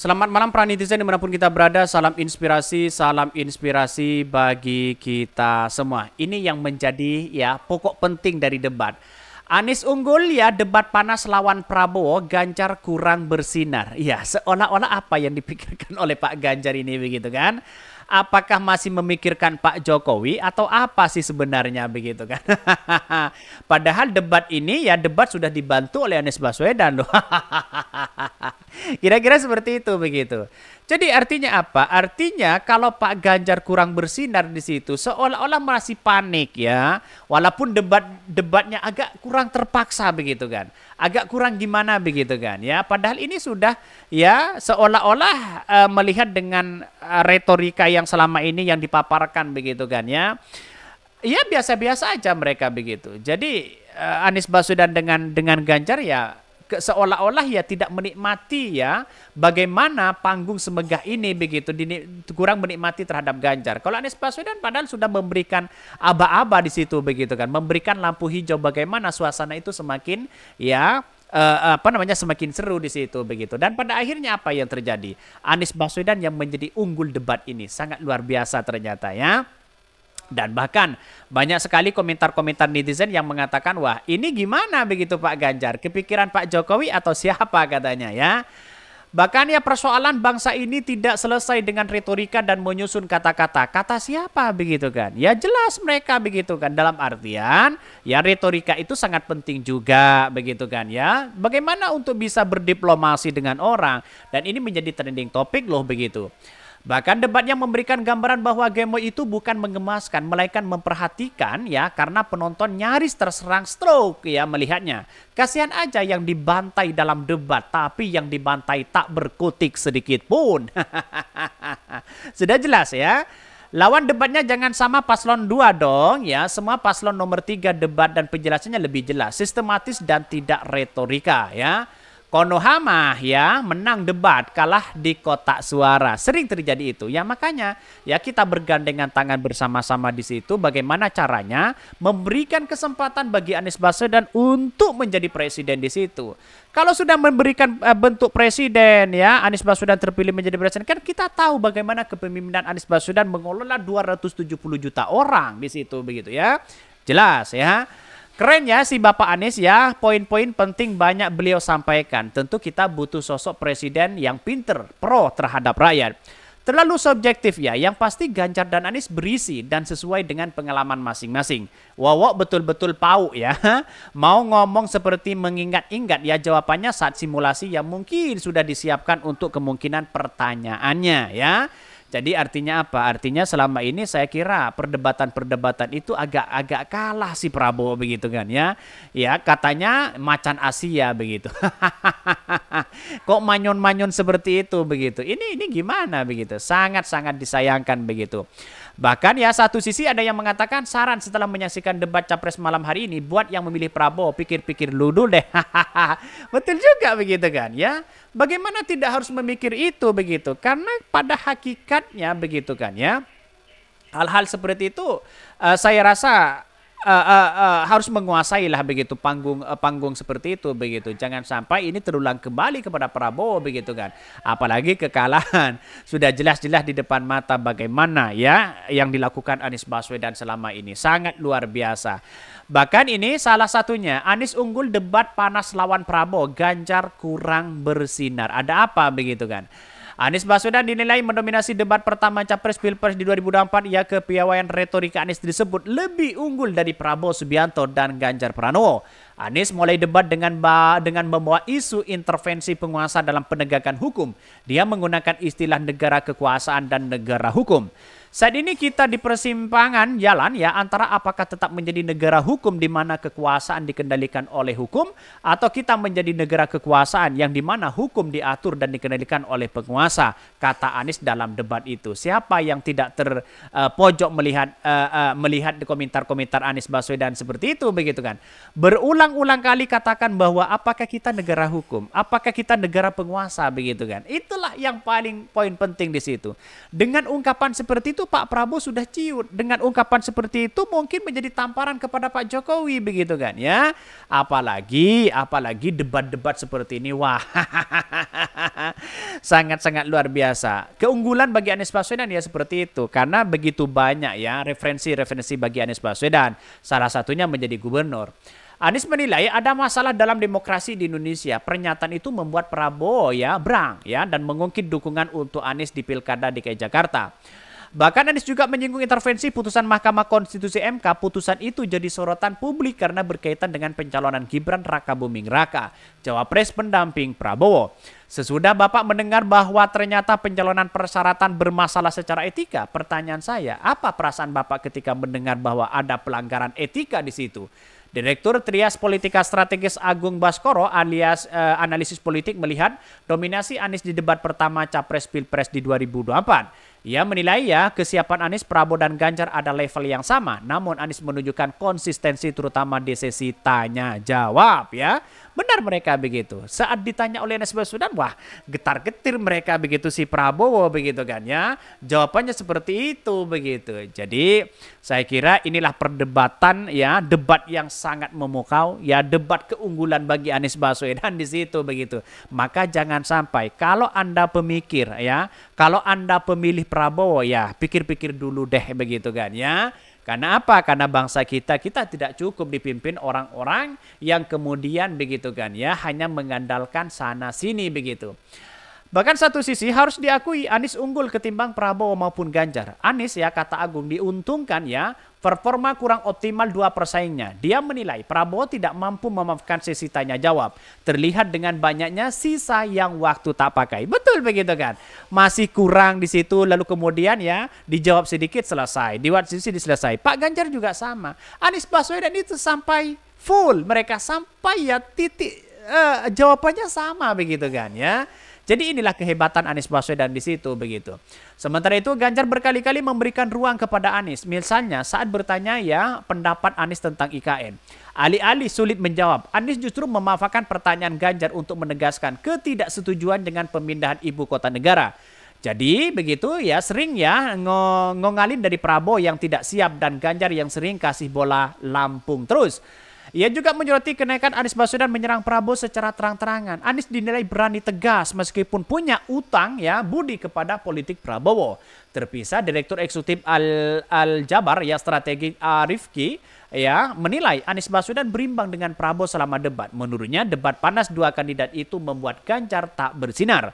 Selamat malam para netizen dimanapun kita berada, salam inspirasi, salam inspirasi bagi kita semua. Ini yang menjadi ya pokok penting dari debat. Anies unggul ya debat panas lawan Prabowo, Ganjar kurang bersinar. Ya seolah-olah apa yang dipikirkan oleh Pak Ganjar ini begitu kan. Apakah masih memikirkan Pak Jokowi atau apa sih sebenarnya begitu kan. Padahal debat ini ya debat sudah dibantu oleh Anies Baswedan loh. Kira-kira seperti itu begitu. Jadi artinya apa? Artinya kalau Pak Ganjar kurang bersinar di situ seolah-olah masih panik ya. Walaupun debat debatnya agak kurang terpaksa begitu kan. Agak kurang gimana begitu kan ya. Padahal ini sudah ya seolah-olah e, melihat dengan e, retorika yang selama ini yang dipaparkan begitu kan ya. Ya biasa-biasa aja mereka begitu. Jadi e, Anies Baswedan dengan dengan Ganjar ya seolah-olah ya tidak menikmati ya bagaimana panggung semegah ini begitu kurang menikmati terhadap Ganjar. Kalau Anies Baswedan padahal sudah memberikan aba-aba di situ begitu kan, memberikan lampu hijau bagaimana suasana itu semakin ya uh, apa namanya semakin seru di situ begitu. Dan pada akhirnya apa yang terjadi? Anies Baswedan yang menjadi unggul debat ini sangat luar biasa ternyata ya. Dan bahkan banyak sekali komentar-komentar netizen yang mengatakan, wah ini gimana begitu Pak Ganjar? Kepikiran Pak Jokowi atau siapa katanya ya? Bahkan ya persoalan bangsa ini tidak selesai dengan retorika dan menyusun kata-kata. Kata siapa begitu kan? Ya jelas mereka begitu kan. Dalam artian ya retorika itu sangat penting juga begitu kan ya. Bagaimana untuk bisa berdiplomasi dengan orang. Dan ini menjadi trending topik loh begitu. Bahkan debatnya memberikan gambaran bahwa Gemo itu bukan mengemaskan, melainkan memperhatikan ya karena penonton nyaris terserang stroke ya melihatnya. Kasihan aja yang dibantai dalam debat, tapi yang dibantai tak berkutik sedikit pun. Sudah jelas ya. Lawan debatnya jangan sama paslon 2 dong ya. Semua paslon nomor 3 debat dan penjelasannya lebih jelas, sistematis dan tidak retorika ya. Konohama ya menang debat kalah di kotak suara. Sering terjadi itu. Ya makanya ya kita bergandengan tangan bersama-sama di situ bagaimana caranya memberikan kesempatan bagi Anies Baswedan untuk menjadi presiden di situ. Kalau sudah memberikan eh, bentuk presiden ya Anies Baswedan terpilih menjadi presiden kan kita tahu bagaimana kepemimpinan Anies Baswedan mengelola 270 juta orang di situ begitu ya. Jelas ya. Keren ya si Bapak Anies ya, poin-poin penting banyak beliau sampaikan. Tentu kita butuh sosok presiden yang pinter, pro terhadap rakyat. Terlalu subjektif ya, yang pasti Ganjar dan Anies berisi dan sesuai dengan pengalaman masing-masing. Wawok betul-betul pau ya. Mau ngomong seperti mengingat-ingat ya jawabannya saat simulasi yang mungkin sudah disiapkan untuk kemungkinan pertanyaannya ya. Jadi artinya apa? Artinya selama ini saya kira perdebatan-perdebatan itu agak-agak kalah si Prabowo begitu kan ya. Ya katanya macan Asia begitu. Kok manyun-manyun seperti itu begitu. Ini ini gimana begitu. Sangat-sangat disayangkan begitu. Bahkan ya satu sisi ada yang mengatakan saran setelah menyaksikan debat capres malam hari ini buat yang memilih Prabowo pikir-pikir dulu deh. Betul juga begitu kan ya. Bagaimana tidak harus memikir itu begitu karena pada hakikatnya begitu kan ya. Hal-hal seperti itu uh, saya rasa uh, uh, uh, harus menguasai lah begitu panggung uh, panggung seperti itu begitu. Jangan sampai ini terulang kembali kepada Prabowo begitu kan. Apalagi kekalahan sudah jelas-jelas di depan mata bagaimana ya yang dilakukan Anies Baswedan selama ini sangat luar biasa. Bahkan ini salah satunya Anies unggul debat panas lawan Prabowo, Ganjar kurang bersinar. Ada apa begitu kan? Anies Baswedan dinilai mendominasi debat pertama Capres Pilpres di 2024 ia kepiawaian retorika Anies disebut lebih unggul dari Prabowo Subianto dan Ganjar Pranowo. Anies mulai debat dengan dengan membawa isu intervensi penguasa dalam penegakan hukum. Dia menggunakan istilah negara kekuasaan dan negara hukum. Saat ini kita di persimpangan jalan ya antara apakah tetap menjadi negara hukum di mana kekuasaan dikendalikan oleh hukum atau kita menjadi negara kekuasaan yang di mana hukum diatur dan dikendalikan oleh penguasa kata Anies dalam debat itu. Siapa yang tidak terpojok eh, uh, melihat uh, uh, melihat komentar-komentar Anies Baswedan seperti itu begitu kan. Berulang berulang-ulang kali katakan bahwa apakah kita negara hukum, apakah kita negara penguasa begitu kan. Itulah yang paling poin penting di situ. Dengan ungkapan seperti itu Pak Prabowo sudah ciut. Dengan ungkapan seperti itu mungkin menjadi tamparan kepada Pak Jokowi begitu kan ya. Apalagi apalagi debat-debat seperti ini wah sangat-sangat luar biasa. Keunggulan bagi Anies Baswedan ya seperti itu karena begitu banyak ya referensi-referensi bagi Anies Baswedan. Salah satunya menjadi gubernur. Anies menilai ada masalah dalam demokrasi di Indonesia. Pernyataan itu membuat Prabowo ya berang ya dan mengungkit dukungan untuk Anies di Pilkada DKI Jakarta. Bahkan Anies juga menyinggung intervensi putusan Mahkamah Konstitusi MK. Putusan itu jadi sorotan publik karena berkaitan dengan pencalonan Gibran Raka Buming Raka, cawapres pendamping Prabowo. Sesudah Bapak mendengar bahwa ternyata pencalonan persyaratan bermasalah secara etika, pertanyaan saya, apa perasaan Bapak ketika mendengar bahwa ada pelanggaran etika di situ? Direktur Trias Politika Strategis Agung Baskoro alias eh, analisis politik melihat dominasi Anies di debat pertama Capres Pilpres di 2024. Ia menilai ya kesiapan Anies, Prabowo dan Ganjar ada level yang sama, namun Anies menunjukkan konsistensi terutama di sesi tanya jawab ya. Benar mereka begitu. Saat ditanya oleh Anies Baswedan, wah getar-getir mereka begitu si Prabowo begitu kan ya. Jawabannya seperti itu begitu. Jadi saya kira inilah perdebatan ya, debat yang sangat memukau ya, debat keunggulan bagi Anies Baswedan di situ begitu. Maka jangan sampai kalau Anda pemikir ya, kalau Anda pemilih Prabowo ya pikir-pikir dulu deh begitu kan ya. Karena apa? Karena bangsa kita kita tidak cukup dipimpin orang-orang yang kemudian begitu kan ya hanya mengandalkan sana sini begitu. Bahkan satu sisi harus diakui Anies unggul ketimbang Prabowo maupun Ganjar. Anies ya kata Agung diuntungkan ya performa kurang optimal dua persaingnya. Dia menilai Prabowo tidak mampu memaafkan sisi tanya jawab. Terlihat dengan banyaknya sisa yang waktu tak pakai. Betul begitu kan? Masih kurang di situ lalu kemudian ya dijawab sedikit selesai. Diwat sisi diselesai. Pak Ganjar juga sama. Anies Baswedan itu sampai full mereka sampai ya titik uh, jawabannya sama begitu kan ya. Jadi inilah kehebatan Anies Baswedan di situ begitu. Sementara itu Ganjar berkali-kali memberikan ruang kepada Anies. Misalnya saat bertanya ya pendapat Anies tentang IKN. Alih-alih sulit menjawab, Anies justru memanfaatkan pertanyaan Ganjar untuk menegaskan ketidaksetujuan dengan pemindahan ibu kota negara. Jadi begitu ya sering ya ngongalin dari Prabowo yang tidak siap dan Ganjar yang sering kasih bola Lampung terus. Ia juga menyoroti kenaikan Anies Baswedan menyerang Prabowo secara terang-terangan. Anies dinilai berani tegas meskipun punya utang ya budi kepada politik Prabowo. Terpisah Direktur Eksekutif Al, Al Jabar ya strategi Arifki ya menilai Anies Baswedan berimbang dengan Prabowo selama debat. Menurutnya debat panas dua kandidat itu membuat Ganjar tak bersinar.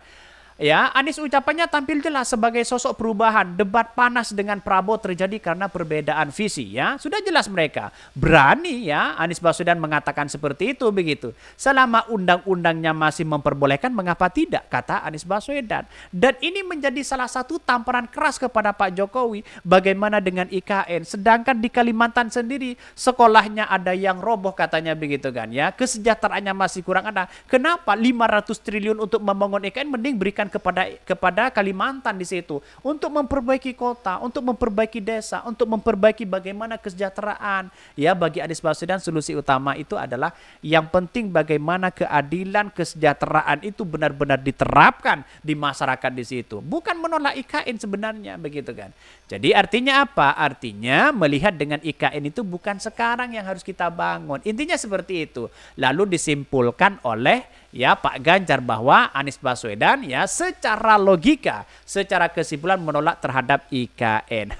Ya, Anies ucapannya tampil jelas sebagai sosok perubahan. Debat panas dengan Prabowo terjadi karena perbedaan visi ya. Sudah jelas mereka. Berani ya Anies Baswedan mengatakan seperti itu begitu. Selama undang-undangnya masih memperbolehkan mengapa tidak kata Anies Baswedan. Dan ini menjadi salah satu tamparan keras kepada Pak Jokowi bagaimana dengan IKN. Sedangkan di Kalimantan sendiri sekolahnya ada yang roboh katanya begitu kan ya. Kesejahteraannya masih kurang ada. Kenapa 500 triliun untuk membangun IKN mending berikan diberikan kepada kepada Kalimantan di situ untuk memperbaiki kota, untuk memperbaiki desa, untuk memperbaiki bagaimana kesejahteraan. Ya, bagi Anies Baswedan solusi utama itu adalah yang penting bagaimana keadilan, kesejahteraan itu benar-benar diterapkan di masyarakat di situ. Bukan menolak IKN sebenarnya begitu kan. Jadi artinya apa? Artinya melihat dengan IKN itu bukan sekarang yang harus kita bangun. Intinya seperti itu. Lalu disimpulkan oleh ya Pak Ganjar bahwa Anies Baswedan ya secara logika, secara kesimpulan menolak terhadap IKN.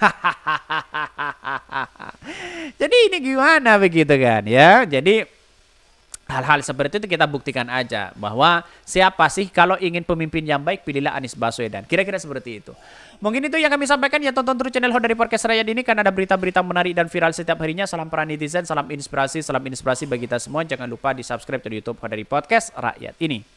Jadi ini gimana begitu kan ya? Jadi hal-hal seperti itu kita buktikan aja bahwa siapa sih kalau ingin pemimpin yang baik pilihlah Anies Baswedan. Kira-kira seperti itu. Mungkin itu yang kami sampaikan ya tonton terus channel Hot dari Podcast Rakyat ini karena ada berita-berita menarik dan viral setiap harinya. Salam para netizen, salam inspirasi, salam inspirasi bagi kita semua. Jangan lupa di subscribe di YouTube Hot dari Podcast Rakyat ini.